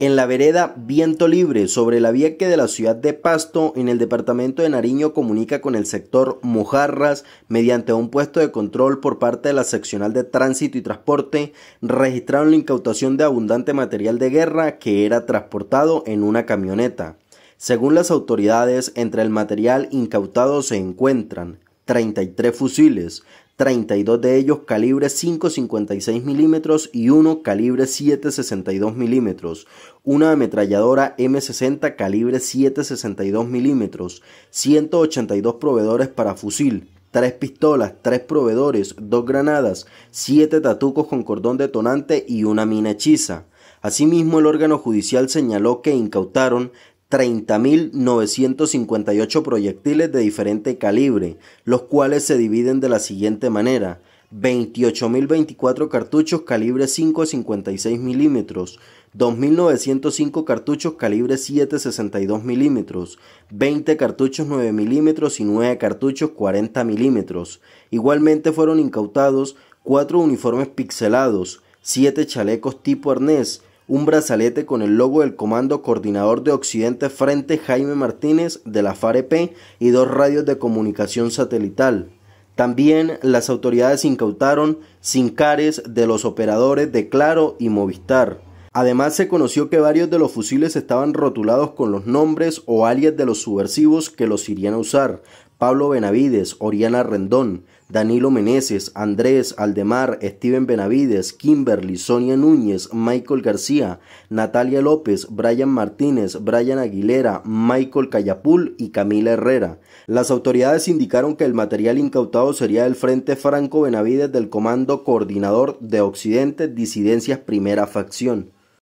En la vereda Viento Libre, sobre la vía que de la ciudad de Pasto, en el departamento de Nariño, comunica con el sector Mojarras mediante un puesto de control por parte de la seccional de tránsito y transporte, registraron la incautación de abundante material de guerra que era transportado en una camioneta. Según las autoridades, entre el material incautado se encuentran 33 fusiles, 32 de ellos calibre 5.56 milímetros y uno calibre 7.62 milímetros, una ametralladora M60 calibre 7.62 milímetros, 182 proveedores para fusil, 3 pistolas, 3 proveedores, 2 granadas, 7 tatucos con cordón detonante y una mina hechiza. Asimismo, el órgano judicial señaló que incautaron 30.958 proyectiles de diferente calibre, los cuales se dividen de la siguiente manera. 28.024 cartuchos calibre 5,56 milímetros, 2.905 cartuchos calibre 7,62 milímetros, 20 cartuchos 9 milímetros y 9 cartuchos 40 milímetros. Igualmente fueron incautados 4 uniformes pixelados, 7 chalecos tipo arnés, un brazalete con el logo del Comando Coordinador de Occidente Frente Jaime Martínez de la FAREP y dos radios de comunicación satelital. También las autoridades incautaron sincares de los operadores de Claro y Movistar. Además se conoció que varios de los fusiles estaban rotulados con los nombres o alias de los subversivos que los irían a usar, Pablo Benavides, Oriana Rendón, Danilo Meneses, Andrés Aldemar, Steven Benavides, Kimberly, Sonia Núñez, Michael García, Natalia López, Brian Martínez, Brian Aguilera, Michael Cayapul y Camila Herrera. Las autoridades indicaron que el material incautado sería del Frente Franco Benavides del Comando Coordinador de Occidente Disidencias Primera Facción.